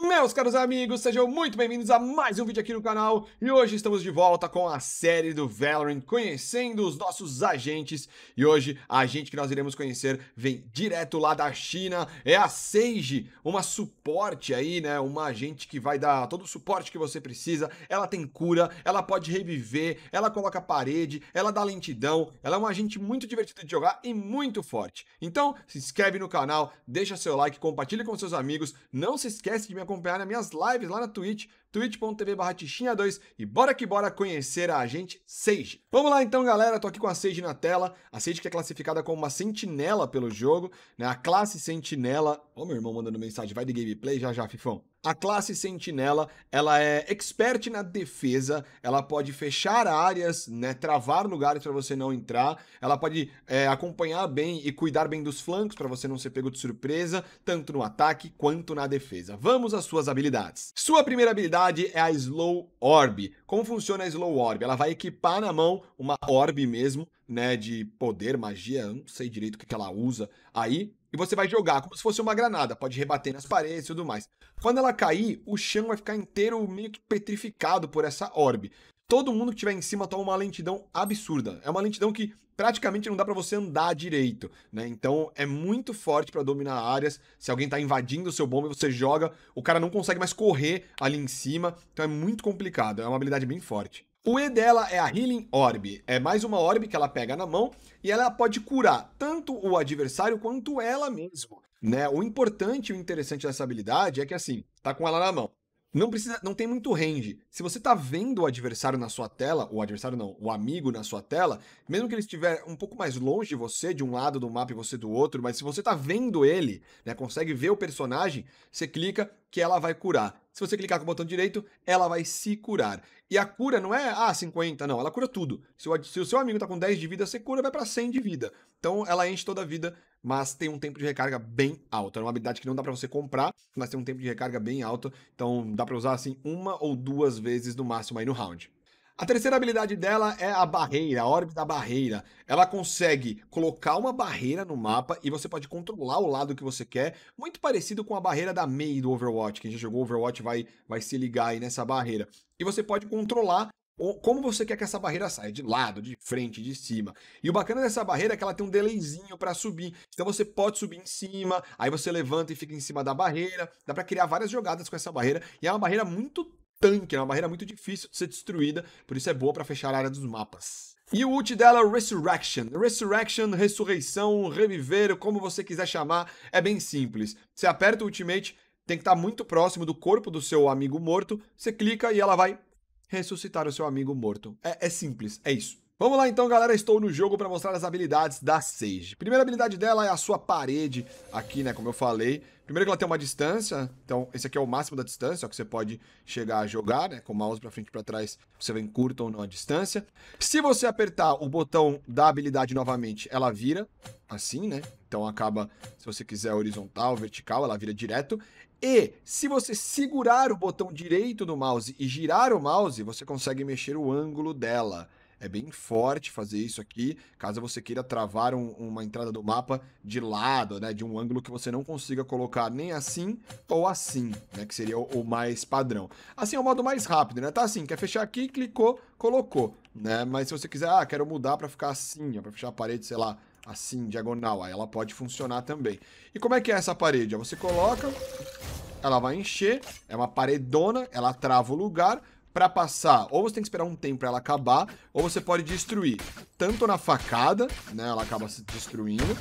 Meus caros amigos, sejam muito bem-vindos a mais um vídeo aqui no canal e hoje estamos de volta com a série do Valorant, conhecendo os nossos agentes e hoje a gente que nós iremos conhecer vem direto lá da China, é a Sage, uma suporte aí, né, uma agente que vai dar todo o suporte que você precisa, ela tem cura, ela pode reviver, ela coloca parede, ela dá lentidão, ela é uma agente muito divertida de jogar e muito forte. Então, se inscreve no canal, deixa seu like, compartilha com seus amigos, não se esquece de me acompanhar nas minhas lives lá na Twitch, twitch.tv barra 2 e bora que bora conhecer a agente Sage. Vamos lá então, galera, tô aqui com a Sage na tela, a Sage que é classificada como uma sentinela pelo jogo, né, a classe sentinela... Ô, meu irmão mandando mensagem, vai de gameplay já já, Fifão. A classe Sentinela, ela é expert na defesa, ela pode fechar áreas, né, travar lugares para você não entrar, ela pode é, acompanhar bem e cuidar bem dos flancos para você não ser pego de surpresa, tanto no ataque quanto na defesa. Vamos às suas habilidades. Sua primeira habilidade novidade é a Slow Orb. Como funciona a Slow Orb? Ela vai equipar na mão uma orb mesmo, né, de poder, magia, não sei direito o que ela usa aí, e você vai jogar como se fosse uma granada, pode rebater nas paredes e tudo mais. Quando ela cair, o chão vai ficar inteiro meio que petrificado por essa Orb todo mundo que tiver em cima toma uma lentidão absurda. É uma lentidão que praticamente não dá para você andar direito, né? Então é muito forte para dominar áreas. Se alguém tá invadindo o seu bombe, você joga, o cara não consegue mais correr ali em cima. Então é muito complicado, é uma habilidade bem forte. O E dela é a Healing Orb. É mais uma orb que ela pega na mão e ela pode curar tanto o adversário quanto ela mesma, né? O importante e o interessante dessa habilidade é que assim, tá com ela na mão não precisa, não tem muito range. Se você tá vendo o adversário na sua tela, o adversário não, o amigo na sua tela, mesmo que ele estiver um pouco mais longe de você, de um lado do mapa e você do outro, mas se você tá vendo ele, né, consegue ver o personagem, você clica que ela vai curar. Se você clicar com o botão direito, ela vai se curar. E a cura não é, ah, 50, não, ela cura tudo. Se o, se o seu amigo tá com 10 de vida, você cura, vai para 100 de vida. Então ela enche toda a vida mas tem um tempo de recarga bem alto. É uma habilidade que não dá para você comprar, mas tem um tempo de recarga bem alto, então dá para usar assim uma ou duas vezes no máximo aí no round. A terceira habilidade dela é a barreira, a órbita barreira. Ela consegue colocar uma barreira no mapa e você pode controlar o lado que você quer, muito parecido com a barreira da Mei do Overwatch. Quem já jogou Overwatch vai, vai se ligar aí nessa barreira. E você pode controlar como você quer que essa barreira saia? De lado, de frente, de cima. E o bacana dessa barreira é que ela tem um delayzinho para subir. Então você pode subir em cima, aí você levanta e fica em cima da barreira. Dá para criar várias jogadas com essa barreira. E é uma barreira muito tanque, é uma barreira muito difícil de ser destruída. Por isso é boa para fechar a área dos mapas. E o ult dela é Resurrection. Resurrection, ressurreição, reviver, como você quiser chamar, é bem simples. Você aperta o ultimate, tem que estar tá muito próximo do corpo do seu amigo morto, você clica e ela vai ressuscitar o seu amigo morto. É, é simples, é isso. Vamos lá então, galera, estou no jogo para mostrar as habilidades da Sage. Primeira habilidade dela é a sua parede aqui, né, como eu falei. Primeiro que ela tem uma distância, então esse aqui é o máximo da distância, que você pode chegar a jogar, né, com o mouse para frente e para trás, você vem curto ou não a distância. Se você apertar o botão da habilidade novamente, ela vira assim, né? Então acaba, se você quiser horizontal, vertical, ela vira direto. E se você segurar o botão direito do mouse e girar o mouse, você consegue mexer o ângulo dela. É bem forte fazer isso aqui, caso você queira travar um, uma entrada do mapa de lado, né? De um ângulo que você não consiga colocar nem assim ou assim, né? Que seria o, o mais padrão. Assim é o modo mais rápido, né? Tá assim, quer fechar aqui, clicou, colocou, né? Mas se você quiser, ah, quero mudar para ficar assim, ó, pra fechar a parede, sei lá, assim, diagonal. Aí ela pode funcionar também. E como é que é essa parede? Você coloca, ela vai encher, é uma paredona, ela trava o lugar para passar. Ou você tem que esperar um tempo para ela acabar, ou você pode destruir. Tanto na facada, né, ela acaba se destruindo,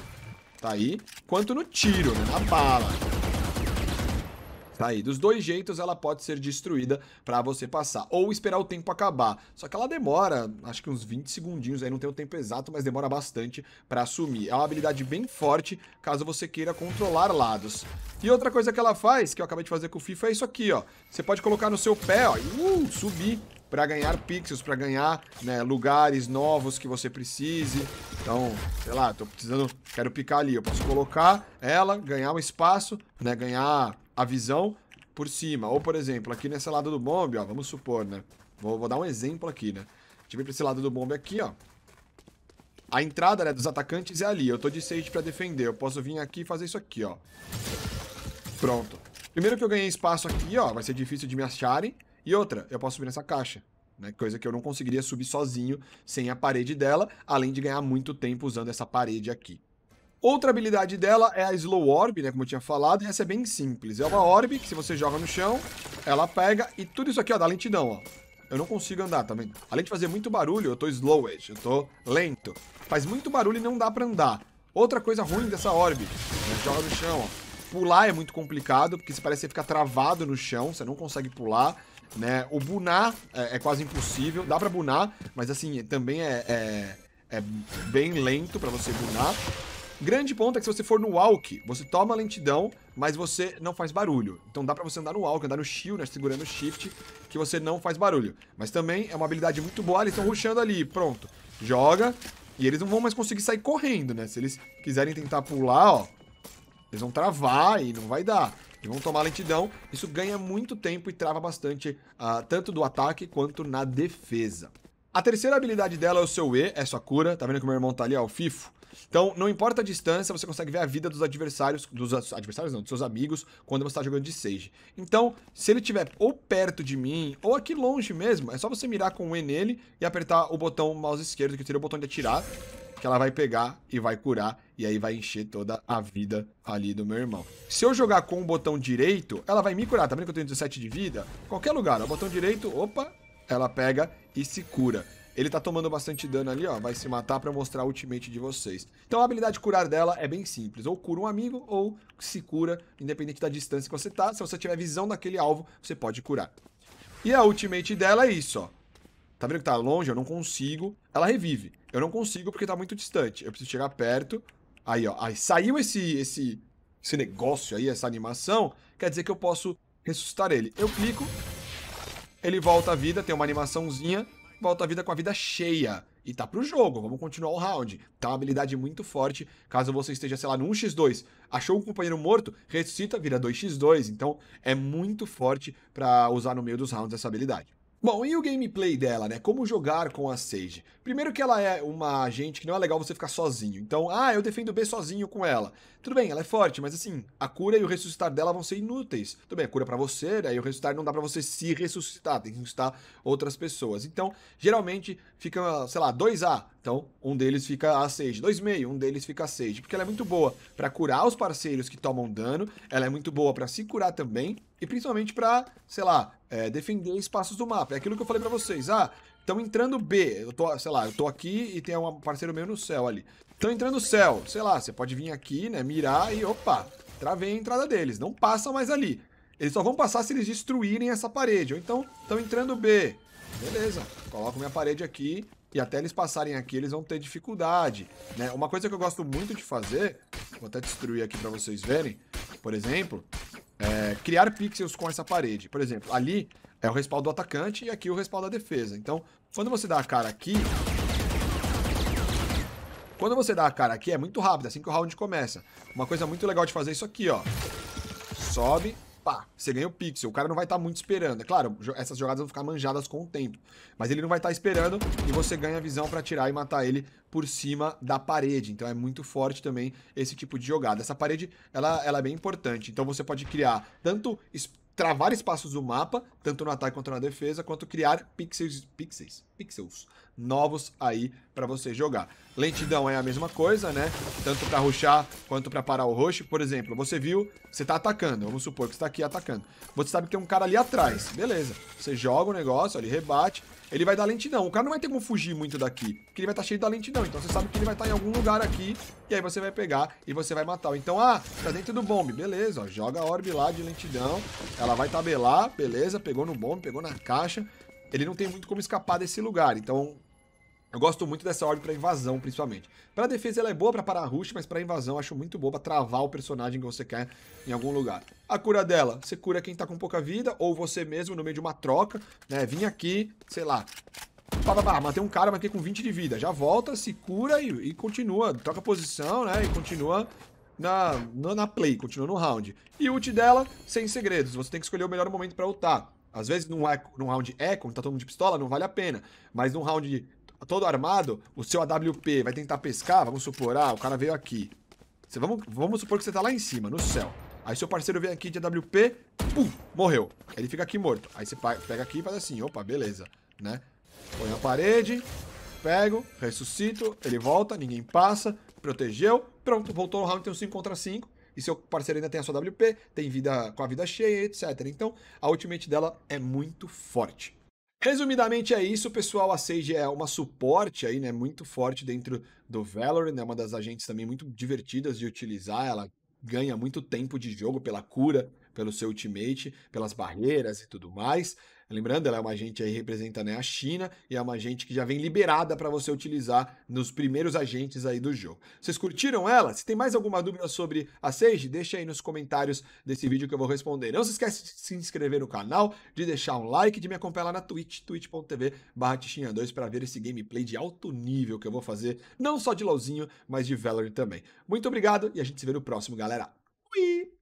tá aí, quanto no tiro, né, na bala. Tá aí, dos dois jeitos ela pode ser destruída para você passar, ou esperar o tempo acabar. Só que ela demora, acho que uns 20 segundinhos, aí não tem o tempo exato, mas demora bastante para assumir. É uma habilidade bem forte, caso você queira controlar lados. E outra coisa que ela faz, que eu acabei de fazer com o FIFA, é isso aqui, ó. Você pode colocar no seu pé, ó, e uh, subir para ganhar pixels, para ganhar né, lugares novos que você precise. Então, sei lá, tô precisando, quero picar ali, eu posso colocar ela, ganhar um espaço, né, ganhar a visão por cima. Ou, por exemplo, aqui nesse lado do bombe, ó, vamos supor, né? Vou, vou dar um exemplo aqui, né? Deixa eu vem pra esse lado do bombe aqui, ó. A entrada né, dos atacantes é ali. Eu tô de safety pra defender. Eu posso vir aqui e fazer isso aqui, ó. Pronto. Primeiro que eu ganhei espaço aqui, ó. Vai ser difícil de me acharem. E outra, eu posso vir nessa caixa. Né, coisa que eu não conseguiria subir sozinho sem a parede dela, além de ganhar muito tempo usando essa parede aqui. Outra habilidade dela é a Slow Orb, né, como eu tinha falado, e essa é bem simples. É uma orb que se você joga no chão, ela pega e tudo isso aqui, ó, dá lentidão, ó. Eu não consigo andar também. Tá Além de fazer muito barulho, eu tô slow eu tô lento. Faz muito barulho e não dá pra andar. Outra coisa ruim dessa orb, né, joga no chão, ó. Pular é muito complicado, porque se parece que ficar travado no chão, você não consegue pular. Né? O bunar é, é quase impossível, dá pra bunar, mas assim, também é, é, é bem lento pra você bunar. Grande ponto é que se você for no walk, você toma lentidão, mas você não faz barulho. Então dá pra você andar no walk, andar no shield, né, segurando o shift, que você não faz barulho. Mas também é uma habilidade muito boa, eles estão rushando ali, pronto. Joga, e eles não vão mais conseguir sair correndo, né? Se eles quiserem tentar pular, ó, eles vão travar e não vai dar. E vão tomar lentidão, isso ganha muito tempo e trava bastante, uh, tanto do ataque quanto na defesa. A terceira habilidade dela é o seu E, é sua cura. Tá vendo que o meu irmão tá ali, ó, o Fifo? Então, não importa a distância, você consegue ver a vida dos adversários, dos adversários não, dos seus amigos, quando você está jogando de Sage. Então, se ele estiver ou perto de mim, ou aqui longe mesmo, é só você mirar com o E nele e apertar o botão mouse esquerdo, que seria o botão de atirar, que ela vai pegar e vai curar, e aí vai encher toda a vida ali do meu irmão. Se eu jogar com o botão direito, ela vai me curar, tá vendo que eu tenho 17 de vida? Qualquer lugar, o botão direito, opa, ela pega e se cura. Ele tá tomando bastante dano ali, ó. Vai se matar pra mostrar a ultimate de vocês. Então a habilidade curar dela é bem simples. Ou cura um amigo, ou se cura, independente da distância que você tá. Se você tiver visão daquele alvo, você pode curar. E a ultimate dela é isso, ó. Tá vendo que tá longe? Eu não consigo. Ela revive. Eu não consigo porque tá muito distante. Eu preciso chegar perto. Aí, ó. Aí saiu esse, esse, esse negócio aí, essa animação. Quer dizer que eu posso ressuscitar ele. Eu clico. Ele volta à vida. Tem uma animaçãozinha volta a vida com a vida cheia. E tá pro jogo, vamos continuar o round. Tá uma habilidade muito forte. Caso você esteja, sei lá, no 1x2, achou um companheiro morto, ressuscita, vira 2x2. Então é muito forte para usar no meio dos rounds essa habilidade. Bom, e o gameplay dela, né? Como jogar com a Sage? Primeiro que ela é uma agente que não é legal você ficar sozinho. Então, ah, eu defendo B sozinho com ela. Tudo bem, ela é forte, mas assim, a cura e o ressuscitar dela vão ser inúteis. Tudo bem, a cura é para você, aí né, o ressuscitar não dá para você se ressuscitar, tem que ressuscitar outras pessoas. Então, geralmente fica, sei lá, 2A. Então, um deles fica a Sage, 2,5, um deles fica a Sage, porque ela é muito boa para curar os parceiros que tomam dano, ela é muito boa para se curar também e principalmente para, sei lá, é, defender espaços do mapa. É aquilo que eu falei para vocês. Ah, Estão entrando B. Eu tô, sei lá, eu tô aqui e tem um parceiro meu no céu ali. Estão entrando no céu. Sei lá, você pode vir aqui, né? Mirar e opa, travei a entrada deles. Não passam mais ali. Eles só vão passar se eles destruírem essa parede. Ou então, estão entrando B. Beleza, coloco minha parede aqui e até eles passarem aqui, eles vão ter dificuldade, né? Uma coisa que eu gosto muito de fazer, vou até destruir aqui para vocês verem, por exemplo, é, criar pixels com essa parede. Por exemplo, ali é o respaldo do atacante e aqui o respaldo da defesa. Então, quando você dá a cara aqui... Quando você dá a cara aqui, é muito rápido, é assim que o round começa. Uma coisa muito legal de fazer é isso aqui, ó. Sobe, pá, você ganha o pixel. O cara não vai estar tá muito esperando. É claro, essas jogadas vão ficar manjadas com o tempo. Mas ele não vai estar tá esperando e você ganha a visão para tirar e matar ele por cima da parede. Então é muito forte também esse tipo de jogada. Essa parede, ela, ela é bem importante. Então você pode criar tanto travar espaços do mapa, tanto no ataque quanto na defesa, quanto criar pixels, pixels, pixels novos aí para você jogar. Lentidão é a mesma coisa, né? Tanto para ruxar quanto para parar o rush. Por exemplo, você viu, você tá atacando, vamos supor que você tá aqui atacando. Você sabe que tem um cara ali atrás, beleza. Você joga o negócio, ele rebate, ele vai dar lentidão. O cara não vai ter como fugir muito daqui, porque ele vai estar tá cheio da lentidão. Então você sabe que ele vai estar tá em algum lugar aqui, e aí você vai pegar e você vai matar. Então, ah, tá dentro do bombe, beleza, ó, joga a orbe lá de lentidão, ela vai tabelar, beleza, pegou no bombe, pegou na caixa. Ele não tem muito como escapar desse lugar, então eu gosto muito dessa ordem para invasão, principalmente. Para defesa ela é boa para parar rush, mas para invasão acho muito boa para travar o personagem que você quer em algum lugar. A cura dela, você cura quem tá com pouca vida ou você mesmo no meio de uma troca, né? Vim aqui, sei lá, Bah, bah, bah, matei um cara, matei com 20 de vida. Já volta, se cura e, e continua. Troca posição, né? E continua na, na, na, play, continua no round. E ult dela, sem segredos. Você tem que escolher o melhor momento pra ultar. Às vezes, num, num round econ, tá todo mundo de pistola, não vale a pena. Mas num round todo armado, o seu AWP vai tentar pescar, vamos supor, ah, o cara veio aqui. Você, vamos, vamos supor que você tá lá em cima, no céu. Aí seu parceiro vem aqui de AWP, pum, morreu. Ele fica aqui morto. Aí você pega aqui e faz assim, opa, beleza, né? Põe na parede, pego, ressuscito, ele volta, ninguém passa, protegeu, pronto, voltou no round, tem um 5 contra 5 e seu parceiro ainda tem a sua WP, tem vida com a vida cheia, etc. Então, a ultimate dela é muito forte. Resumidamente é isso, pessoal. A Sage é uma suporte aí, né? Muito forte dentro do Valorant. É né? uma das agentes também muito divertidas de utilizar. Ela ganha muito tempo de jogo pela cura, pelo seu ultimate, pelas barreiras e tudo mais. Lembrando, ela é uma agente aí representa né, a China e é uma agente que já vem liberada para você utilizar nos primeiros agentes aí do jogo. Vocês curtiram ela? Se tem mais alguma dúvida sobre a Sage, deixa aí nos comentários desse vídeo que eu vou responder. Não se esquece de se inscrever no canal, de deixar um like, de me acompanhar lá na Twitch, twitch.tv tichinha 2 para ver esse gameplay de alto nível que eu vou fazer, não só de LoLzinho, mas de Valorant também. Muito obrigado e a gente se vê no próximo, galera. Fui!